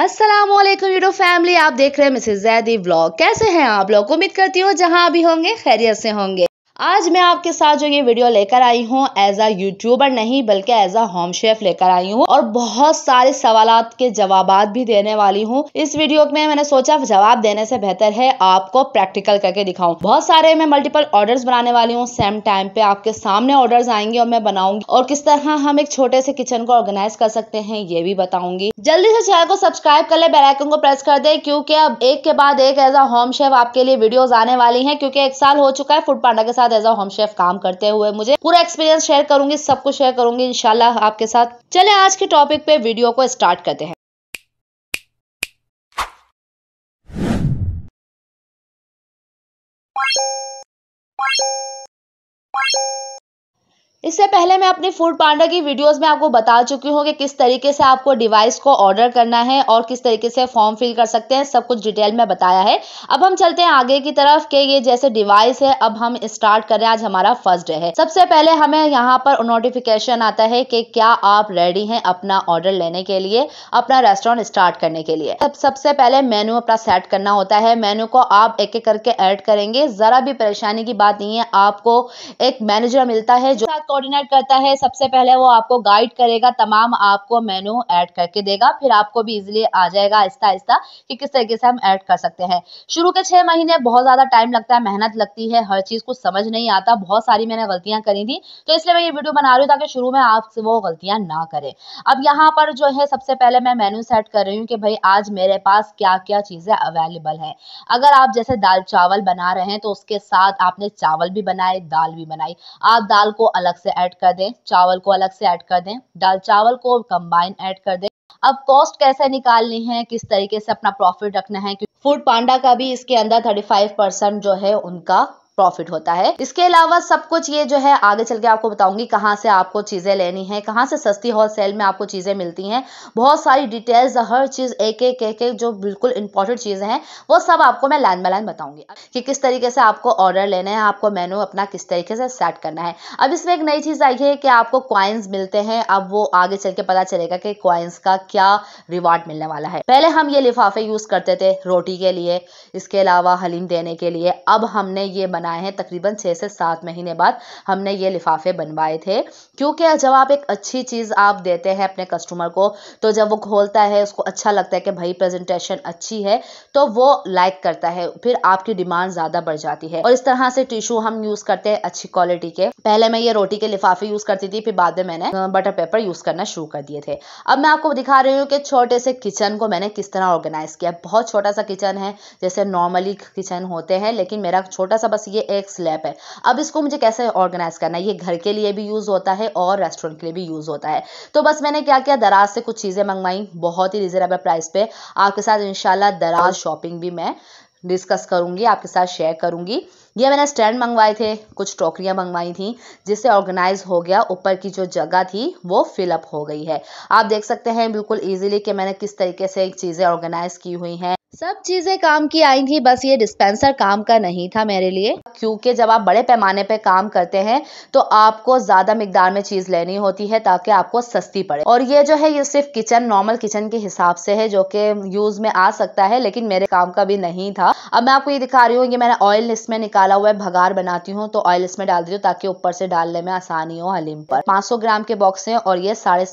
Aslam YouTube family आप देख रहे हैं मिसेज जैदी ब्लॉग कैसे हैं आप लोग उम्मीद करती हूँ जहाँ अभी होंगे खैरियत से होंगे आज मैं आपके साथ जो ये वीडियो लेकर आई हूँ एज अ यूट्यूबर नहीं बल्कि एज अ होम शेफ लेकर आई हूँ और बहुत सारे सवाल के जवाब भी देने वाली हूँ इस वीडियो में मैंने सोचा जवाब देने से बेहतर है आपको प्रैक्टिकल करके दिखाऊँ बहुत सारे मैं मल्टीपल ऑर्डर्स बनाने वाली हूँ सेम टाइम पे आपके सामने ऑर्डर आएंगे और मैं बनाऊंगी और किस तरह हम एक छोटे से किचन को ऑर्गेनाइज कर सकते हैं ये भी बताऊंगी जल्दी से चैनल को सब्सक्राइब कर ले बेलाइकन को प्रेस कर दे क्यूँकी अब एक के बाद एक एज अ होम शेफ आपके लिए वीडियोज आने वाली है क्योंकि एक साल हो चुका है फूड पांडा के साथ साथ एज अ होम शेफ काम करते हुए मुझे पूरा एक्सपीरियंस शेयर करूंगी सब कुछ शेयर करूंगी इनशाला आपके साथ चले आज के टॉपिक पे वीडियो को स्टार्ट करते हैं इससे पहले मैं अपनी फूड पांडा की वीडियोस में आपको बता चुकी हूँ कि किस तरीके से आपको डिवाइस को ऑर्डर करना है और किस तरीके से फॉर्म फिल कर सकते हैं सब कुछ डिटेल में बताया है अब हम चलते हैं आगे की तरफ कि ये जैसे डिवाइस है अब हम स्टार्ट कर रहे हैं आज हमारा फर्स्ट डे है सबसे पहले हमें यहाँ पर नोटिफिकेशन आता है कि क्या आप रेडी हैं अपना ऑर्डर लेने के लिए अपना रेस्टोरेंट स्टार्ट करने के लिए अब सबसे पहले मेन्यू अपना सेट करना होता है मेन्यू को आप एक एक करके एड करेंगे जरा भी परेशानी की बात नहीं है आपको एक मैनेजर मिलता है जो कोऑर्डिनेट करता है सबसे पहले वो आपको गाइड करेगा तमाम आपको मेनू ऐड करके देगा फिर आपको भी इजिली आ जाएगा आहिस्ता आहिस्ता कि किस तरीके से हम ऐड कर सकते हैं शुरू के छह महीने बहुत ज़्यादा टाइम लगता है मेहनत लगती है हर चीज़ को समझ नहीं आता बहुत सारी मैंने गलतियां करी थी तो इसलिए मैं ये वीडियो बना रही हूँ ताकि शुरू में आप वो गलतियां ना करें अब यहाँ पर जो है सबसे पहले मैं मेन्यू सेट कर रही हूँ कि भाई आज मेरे पास क्या क्या चीज़ें अवेलेबल है अगर आप जैसे दाल चावल बना रहे हैं तो उसके साथ आपने चावल भी बनाए दाल भी बनाई आप दाल को अलग से ऐड कर दें चावल को अलग से ऐड कर दें दाल चावल को कंबाइन ऐड कर दें अब कॉस्ट कैसे निकालनी है किस तरीके से अपना प्रॉफिट रखना है फूड पांडा का भी इसके अंदर थर्टी फाइव परसेंट जो है उनका प्रॉफिट होता है इसके अलावा सब कुछ ये जो है आगे चल के आपको बताऊंगी कहाँ से आपको चीजें लेनी है कहाँ से सस्ती होल सेल में आपको चीजें मिलती हैं बहुत सारी डिटेल्स हर चीज एक एक एक एक जो बिल्कुल इंपॉर्टेंट चीजें हैं वो सब आपको मैं लाइन बाय लाइन बताऊंगी कि किस तरीके से आपको ऑर्डर लेना है आपको मेनू अपना किस तरीके से सेट करना है अब इसमें एक नई चीज आई है कि आपको क्वाइंस मिलते हैं अब वो आगे चल के पता चलेगा कि क्वाइंस का क्या रिवार्ड मिलने वाला है पहले हम ये लिफाफे यूज करते थे रोटी के लिए इसके अलावा हलीम देने के लिए अब हमने ये बना बनाए हैं तकरीबन छः से सात महीने बाद हमने ये लिफाफे बनवाए थे क्योंकि जब आप एक अच्छी चीज़ आप देते हैं अपने कस्टमर को तो जब वो खोलता है उसको अच्छा लगता है कि भाई प्रेजेंटेशन अच्छी है तो वो लाइक करता है फिर आपकी डिमांड ज़्यादा बढ़ जाती है और इस तरह से टिशू हम यूज़ करते हैं अच्छी क्वालिटी के पहले मैं ये रोटी के लिफाफे यूज़ करती थी फिर बाद में मैंने बटर पेपर यूज़ करना शुरू कर दिए थे अब मैं आपको दिखा रही हूँ कि छोटे से किचन को मैंने किस तरह ऑर्गेनाइज किया बहुत छोटा सा किचन है जैसे नॉर्मली किचन होते हैं लेकिन मेरा छोटा सा बस ये एक स्लैब है अब इसको मुझे कैसे ऑर्गेनाइज करना है ये घर के लिए भी यूज़ होता है और रेस्टोरेंट के लिए भी यूज़ होता है तो बस मैंने क्या किया दराज से कुछ चीज़ें मंगवाई बहुत ही रिजनेबल प्राइस पे आपके साथ इनशाला दराज शॉपिंग भी मैं डिस्कस करूंगी आपके साथ शेयर करूंगी ये मैंने स्टैंड मंगवाए थे कुछ टोकरियां मंगवाई थी जिससे ऑर्गेनाइज हो गया ऊपर की जो जगह थी वो फिलअप हो गई है आप देख सकते हैं बिल्कुल इजीली कि मैंने किस तरीके से चीज़ें ऑर्गेनाइज की हुई हैं सब चीज़ें काम की आई थी बस ये डिस्पेंसर काम का नहीं था मेरे लिए क्योंकि जब आप बड़े पैमाने पे काम करते हैं तो आपको ज़्यादा मिकदार में चीज़ लेनी होती है ताकि आपको सस्ती पड़े और ये जो है ये सिर्फ किचन नॉर्मल किचन के हिसाब से है जो कि यूज़ में आ सकता है लेकिन मेरे काम का भी नहीं था अब मैं आपको ये दिखा रही हूँ ये मैंने ऑयल इसमें निकाला हुआ है भगार बनाती हूँ तो ऑयल इसमें डाल दी ताकि ऊपर से डालने में आसानी हो हलीम पर पांच ग्राम के बॉक्स है और ये साढ़े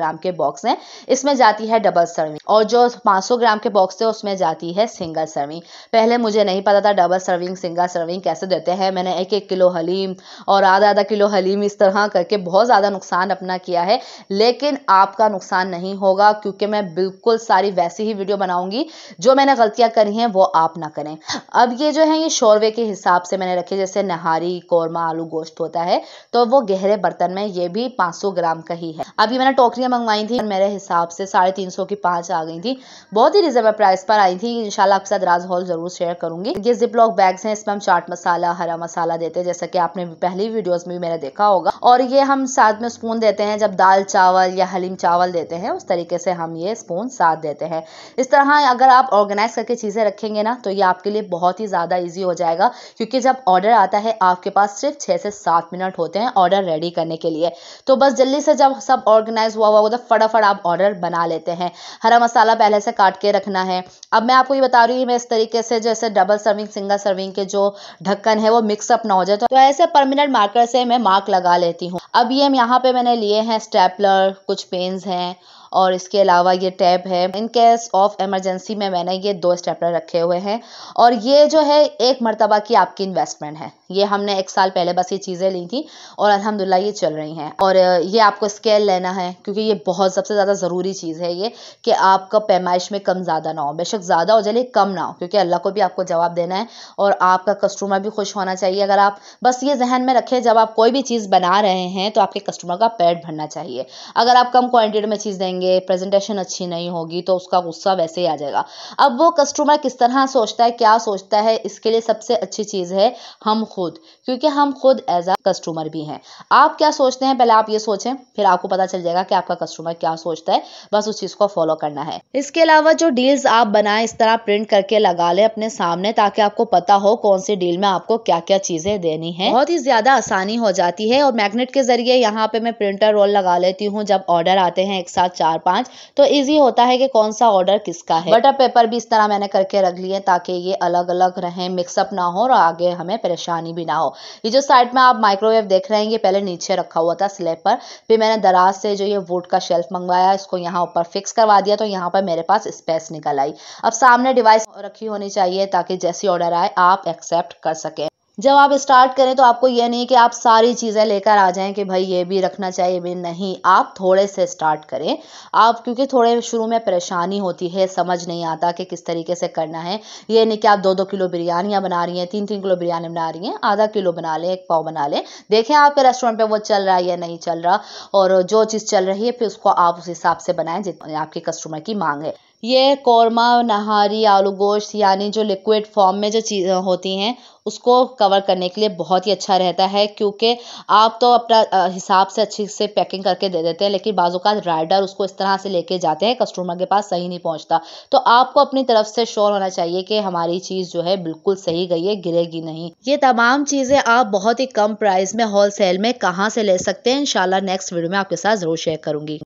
ग्राम के बॉक्स है इसमें जाती है डबल सर्विंग और जो पांच ग्राम के बॉक्स है उसमें जाती है सिंगल सर्विंग पहले मुझे नहीं पता था डबल सर्विंग सिंगल सर्विंग कैसे देते हैं मैंने एक एक किलो हलीम और आधा आधा किलो हलीम इस तरह करके बहुत ज़्यादा नुकसान अपना किया है लेकिन आपका नुकसान नहीं होगा क्योंकि मैं बिल्कुल सारी वैसी ही वीडियो बनाऊंगी जो मैंने गलतियाँ करी हैं वो आप ना करें अब ये जो है ये शोरवे के हिसाब से मैंने रखे जैसे नहारी कौरमा आलू गोश्त होता है तो वो गहरे बर्तन में ये भी पाँच ग्राम का ही है अभी मैंने टोकरियाँ मंगवाई थी मेरे हिसाब से साढ़े तीन सौ की पाँच आ गई थी बहुत ही रिजनेबल प्राइस पर आई थी इनशाला आपके साथ राज हॉल जरूर शेयर करूंगी ये जिप लॉक बैग्स हैं इसमें हम चाट मसाला हरा मसाला देते हैं जैसा कि आपने पहली वीडियोस में भी मैंने देखा होगा और ये हम साथ में स्पून देते हैं जब दाल चावल या हलीम चावल देते हैं उस तरीके से हम ये स्पून साथ देते हैं इस तरह अगर आप ऑर्गेनाइज करके चीज़ें रखेंगे ना तो ये आपके लिए बहुत ही ज़्यादा ईजी हो जाएगा क्योंकि जब ऑर्डर आता है आपके पास सिर्फ छह से सात मिनट होते हैं ऑर्डर रेडी करने के लिए तो बस जल्दी से जब सब ऑर्गेनाइज हुआ हुआ होता तो फटाफट आप ऑर्डर बना लेते हैं हरा मसाला पहले से काट के रखना है अब मैं आपको ये बता रही हूँ मैं इस तरीके से जैसे डबल सर्विंग सिंगल सर्विंग के जो ढक्कन है वो मिक्सअप ना हो जाए तो ऐसे परमानेंट मार्कर से मैं मार्क लगा लेती हूँ अब ये यहाँ पे मैंने लिए हैं स्टेपलर कुछ पेन्स हैं और इसके अलावा ये टैब है इन केस ऑफ एमरजेंसी में मैंने ये दो स्टेपलर रखे हुए हैं और ये जो है एक मरतबा की आपकी इन्वेस्टमेंट है ये हमने एक साल पहले बस ये चीज़ें ली थी और अलहमदिल्ला ये चल रही हैं और ये आपको स्केल लेना है क्योंकि ये बहुत सबसे ज़्यादा ज़रूरी चीज़ है ये कि आपका पैमाइश में कम ज़्यादा ना हो बेशक ज़्यादा हो जाए कम ना हो क्योंकि अल्लाह को भी आपको जवाब देना है और आपका कस्टमर भी खुश होना चाहिए अगर आप बस ये जहन में रखें जब आप कोई भी चीज़ बना रहे हैं तो आपके कस्टमर का पेट भरना चाहिए अगर आप कम क्वान्टिटी में चीज़ देंगे करेंगे प्रेजेंटेशन अच्छी नहीं होगी तो उसका गुस्सा वैसे ही आ जाएगा अब वो कस्टमर किस तरह सोचता है क्या सोचता है इसके लिए सबसे अच्छी चीज़ है हम खुद क्योंकि हम खुद एज अ कस्टमर भी हैं आप क्या सोचते हैं पहले आप ये सोचें फिर आपको पता चल जाएगा कि आपका कस्टमर क्या सोचता है बस उस चीज़ को फॉलो करना है इसके अलावा जो डील्स आप बनाएं इस तरह प्रिंट करके लगा लें अपने सामने ताकि आपको पता हो कौन सी डील में आपको क्या क्या चीज़ें देनी है बहुत ही ज़्यादा आसानी हो जाती है और मैग्नेट के जरिए यहाँ पर मैं प्रिंटर रोल लगा लेती हूँ जब ऑर्डर आते हैं एक साथ चार पाँच तो ईजी होता है कि कौन सा ऑर्डर किसका है बटर पेपर भी इस तरह मैंने करके रख लिए ताकि ये अलग अलग रहे मिक्सअप ना हो और आगे हमें परेशानी भी ना हो ये जो साइड में आप माइक्रोवेव देख रहे हैं ये पहले नीचे रखा हुआ था स्लेब पर फिर मैंने दराज से जो ये वुड का शेल्फ मंगवाया इसको यहाँ ऊपर फिक्स करवा दिया तो यहाँ पर मेरे पास स्पेस निकल आई अब सामने डिवाइस रखी होनी चाहिए ताकि जैसी ऑर्डर आए आप एक्सेप्ट कर सकें जब आप स्टार्ट करें तो आपको यह नहीं कि आप सारी चीज़ें लेकर आ जाएं कि भाई ये भी रखना चाहिए भी नहीं आप थोड़े से स्टार्ट करें आप क्योंकि थोड़े शुरू में परेशानी होती है समझ नहीं आता कि किस तरीके से करना है ये नहीं कि आप दो दो किलो बिरयानियाँ बना रही हैं तीन तीन किलो बिरयानी बना रही हैं आधा किलो बना लें एक पाव बना लें देखें आपके रेस्टोरेंट पर वो चल रहा है या नहीं चल रहा और जो चीज़ चल रही है फिर उसको आप उस हिसाब से बनाएं जितनी आपके कस्टमर की मांग है ये कौरमा नहारी आलू गोश्त यानी जो लिक्विड फॉर्म में जो चीज़ होती हैं उसको कवर करने के लिए बहुत ही अच्छा रहता है क्योंकि आप तो अपना हिसाब से अच्छे से पैकिंग करके दे देते हैं लेकिन बाजू का राइडर उसको इस तरह से लेके जाते हैं कस्टमर के पास सही नहीं पहुंचता तो आपको अपनी तरफ से श्योर होना चाहिए कि हमारी चीज़ जो है बिल्कुल सही गई है गिरेगी नहीं ये तमाम चीज़ें आप बहुत ही कम प्राइस में होल में कहाँ से ले सकते हैं इन नेक्स्ट वीडियो में आपके साथ ज़रूर शेयर करूँगी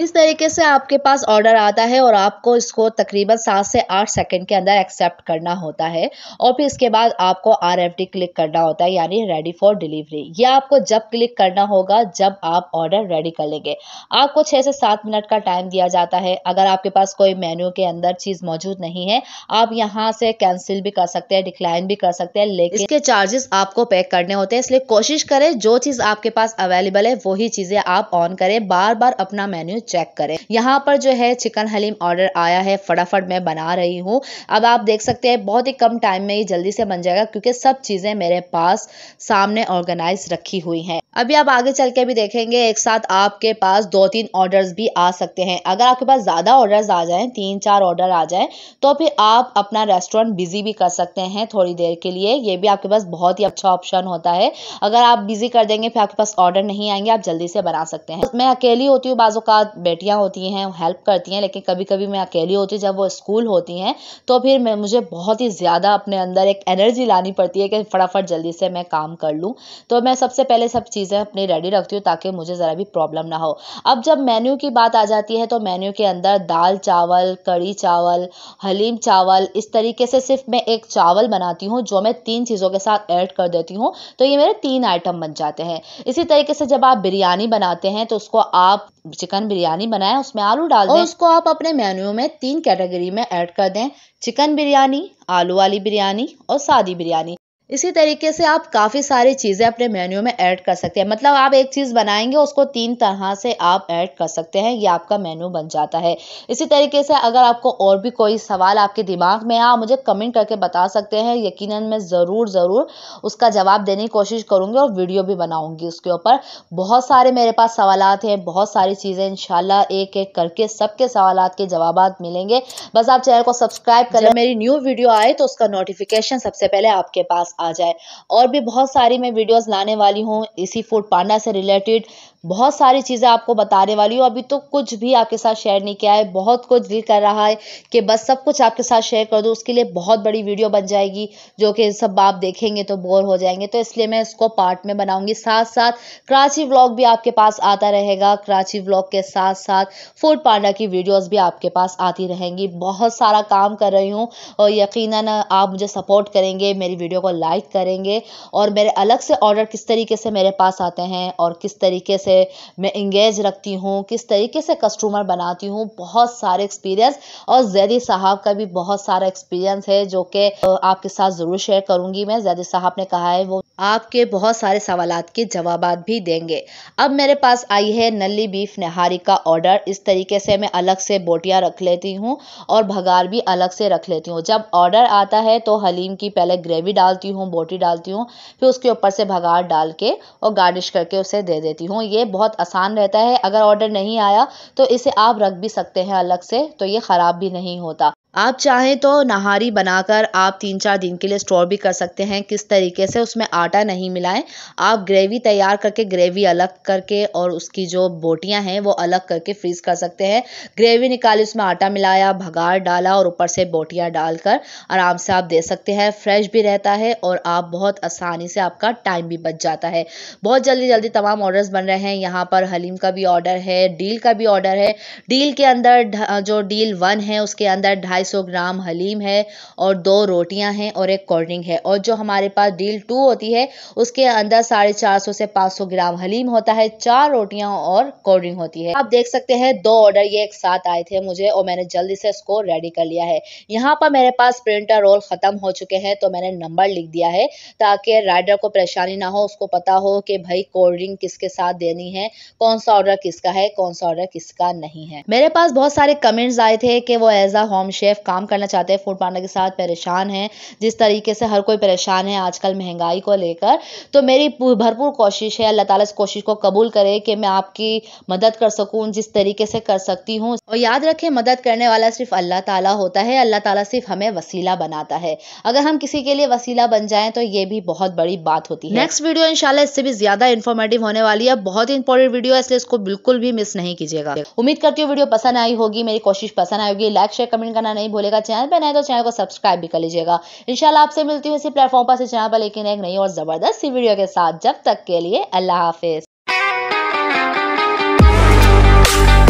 इस तरीके से आपके पास ऑर्डर आता है और आपको इसको तकरीबन सात से आठ सेकंड के अंदर एक्सेप्ट करना होता है और फिर इसके बाद आपको आर एफ डी क्लिक करना होता है यानी रेडी फॉर डिलीवरी ये आपको जब क्लिक करना होगा जब आप ऑर्डर रेडी कर लेंगे आपको छः से सात मिनट का टाइम दिया जाता है अगर आपके पास कोई मेन्यू के अंदर चीज़ मौजूद नहीं है आप यहाँ से कैंसिल भी कर सकते हैं डिक्लाइन भी कर सकते हैं लेकिन इसके चार्जेस आपको पैक करने होते हैं इसलिए कोशिश करें जो चीज़ आपके पास अवेलेबल है वही चीज़ें आप ऑन करें बार बार अपना मेन्यू चेक करें यहाँ पर जो है चिकन हलीम ऑर्डर आया है फटाफट मैं बना रही हूँ अब आप देख सकते हैं बहुत ही कम टाइम में ये जल्दी से बन जाएगा क्योंकि सब चीज़ें मेरे पास सामने ऑर्गेनाइज रखी हुई हैं अभी आप आगे चल के भी देखेंगे एक साथ आपके पास दो तीन ऑर्डर्स भी आ सकते हैं अगर आपके पास ज़्यादा ऑर्डर्स आ जाएं तीन चार ऑर्डर आ जाएं तो फिर आप अपना रेस्टोरेंट बिजी भी कर सकते हैं थोड़ी देर के लिए ये भी आपके पास बहुत ही अच्छा ऑप्शन होता है अगर आप बिजी कर देंगे फिर आपके पास ऑर्डर नहीं आएंगे आप जल्दी से बना सकते हैं मैं अकेली होती हूँ बाजूकात बेटियाँ होती हैं हेल्प करती हैं लेकिन कभी कभी मैं अकेली होती जब वो स्कूल होती हैं तो फिर मैं मुझे बहुत ही ज़्यादा अपने अंदर एक एनर्जी लानी पड़ती है कि फटाफट जल्दी से मैं काम कर लूँ तो मैं सबसे पहले सब चीज़ें अपनी रेडी रखती हूँ ताकि मुझे ज़रा भी प्रॉब्लम ना हो अब जब मेन्यू की बात आ जाती है तो मेन्यू के अंदर दाल चावल कड़ी चावल हलीम चावल इस तरीके से सिर्फ मैं एक चावल बनाती हूँ जो मैं तीन चीज़ों के साथ ऐड कर देती हूँ तो ये मेरे तीन आइटम बन जाते हैं इसी तरीके से जब आप बिरयानी बनाते हैं तो उसको आप चिकन बिरयानी बिरयानी बनाएं उसमें आलू डाल दें और उसको आप अपने मेन्यू में तीन कैटेगरी में ऐड कर दें चिकन बिरयानी आलू वाली बिरयानी और सादी बिरयानी इसी तरीके से आप काफ़ी सारी चीज़ें अपने मेन्यू में ऐड कर सकते हैं मतलब आप एक चीज़ बनाएंगे उसको तीन तरह से आप ऐड कर सकते हैं ये आपका मेन्यू बन जाता है इसी तरीके से अगर आपको और भी कोई सवाल आपके दिमाग में आ आप मुझे कमेंट करके बता सकते हैं यकीन मैं ज़रूर ज़रूर उसका जवाब देने की कोशिश करूँगी और वीडियो भी बनाऊँगी उसके ऊपर बहुत सारे मेरे पास सवाल हैं बहुत सारी चीज़ें इन एक एक करके सबके सवाल के जवाब मिलेंगे बस आप चैनल को सब्सक्राइब करें मेरी न्यू वीडियो आए तो उसका नोटिफिकेशन सबसे पहले आपके पास आ जाए और भी बहुत सारी मैं वीडियोस लाने वाली हूँ इसी फूड पांडा से रिलेटेड बहुत सारी चीज़ें आपको बताने वाली हूँ अभी तो कुछ भी आपके साथ शेयर नहीं किया है बहुत कुछ दिल कर रहा है कि बस सब कुछ आपके साथ शेयर कर दूँ उसके लिए बहुत बड़ी वीडियो बन जाएगी जो कि सब आप देखेंगे तो बोर हो जाएंगे तो इसलिए मैं इसको पार्ट में बनाऊँगी साथ साथ कराची व्लॉग भी आपके पास आता रहेगा कराची व्लॉग के साथ साथ फूड पांडा की वीडियोज़ भी आपके पास आती रहेंगी बहुत सारा काम कर रही हूँ और यकीन आप मुझे सपोर्ट करेंगे मेरी वीडियो को लाइक करेंगे और मेरे अलग से ऑर्डर किस तरीके से मेरे पास आते हैं और किस तरीके से से मैं इंगेज रखती हूँ किस तरीके से कस्टमर बनाती हूँ बहुत सारे एक्सपीरियंस और जैदी साहब का भी बहुत सारा एक्सपीरियंस है जो कि आपके साथ ज़रूर शेयर करूँगी मैं जैदी साहब ने कहा है वो आपके बहुत सारे सवाल के जवाब भी देंगे अब मेरे पास आई है नली बीफ नहारी का ऑर्डर इस तरीके से मैं अलग से बोटियाँ रख लेती हूँ और भगार भी अलग से रख लेती हूँ जब ऑर्डर आता है तो हलीम की पहले ग्रेवी डालती हूँ बोटी डालती हूँ फिर उसके ऊपर से भगार डाल के और गार्निश करके उसे दे देती हूँ ये लिए बहुत आसान रहता है अगर ऑर्डर नहीं आया तो इसे आप रख भी सकते हैं अलग से तो ये ख़राब भी नहीं होता आप चाहें तो नहारी बनाकर आप तीन चार दिन के लिए स्टोर भी कर सकते हैं किस तरीके से उसमें आटा नहीं मिलाएं आप ग्रेवी तैयार करके ग्रेवी अलग करके और उसकी जो बोटियां हैं वो अलग करके फ्रीज कर सकते हैं ग्रेवी निकाली उसमें आटा मिलाया भगार डाला और ऊपर से बोटियां डालकर आराम से आप दे सकते हैं फ्रेश भी रहता है और आप बहुत आसानी से आपका टाइम भी बच जाता है बहुत जल्दी जल्दी तमाम ऑर्डर्स बन रहे हैं यहाँ पर हलीम का भी ऑर्डर है डील का भी ऑर्डर है डील के अंदर जो डील वन है उसके अंदर ढाई सौ ग्राम हलीम है और दो रोटियां हैं और एक कोल्ड ड्रिंक है और जो हमारे पास डील टू होती है उसके अंदर साढ़े चार सौ से पाँच सौ ग्राम हलीम होता है चार रोटियां और कोल्ड ड्रिंक होती है आप देख सकते हैं दो ऑर्डर ये एक साथ आए थे मुझे और मैंने जल्दी से इसको रेडी कर लिया है यहाँ पर मेरे पास प्रिंटर रोल ख़त्म हो चुके हैं तो मैंने नंबर लिख दिया है ताकि राइडर को परेशानी ना हो उसको पता हो कि भाई कोल्ड ड्रिंक किसके साथ देनी है कौन सा ऑर्डर किसका है कौन सा ऑर्डर किसका नहीं है मेरे पास बहुत सारे कमेंट्स आए थे कि वो एज अ होम शेफ एफ काम करना चाहते हैं फूड पांडा के साथ परेशान हैं जिस तरीके से हर कोई परेशान है आजकल महंगाई को लेकर तो मेरी भरपूर कोशिश है अल्लाह ताला इस कोशिश को कबूल करे कि मैं आपकी मदद कर सकूँ जिस तरीके से कर सकती हूँ और याद रखें मदद करने वाला सिर्फ अल्लाह ताला होता है अल्लाह ताला सिर्फ हमें वसीला बनाता है अगर हम किसी के लिए वसीला बन जाएं तो ये भी बहुत बड़ी बात होती है नेक्स्ट वीडियो इंशाल्लाह इससे भी ज्यादा इन्फॉर्मेटिव होने वाली है बहुत ही इंपॉर्टेंट वीडियो है इसलिए इसको बिल्कुल भी मिस नहीं कीजिएगा उम्मीद करती हूँ वीडियो पसंद आई होगी मेरी कोशिश पसंद आएगी लाइक शेयर कमेंट करना नहीं भूलेगा चैनल पर नहीं तो चैनल को सब्सक्राइब भी कर लीजिएगा इंशाल्लाह आपसे मिलती हूँ इसी प्लेटफॉर्म पर चैनल पर लेकिन एक नई और ज़बरदस्त वीडियो के साथ जब तक के लिए अल्लाह हाफिज़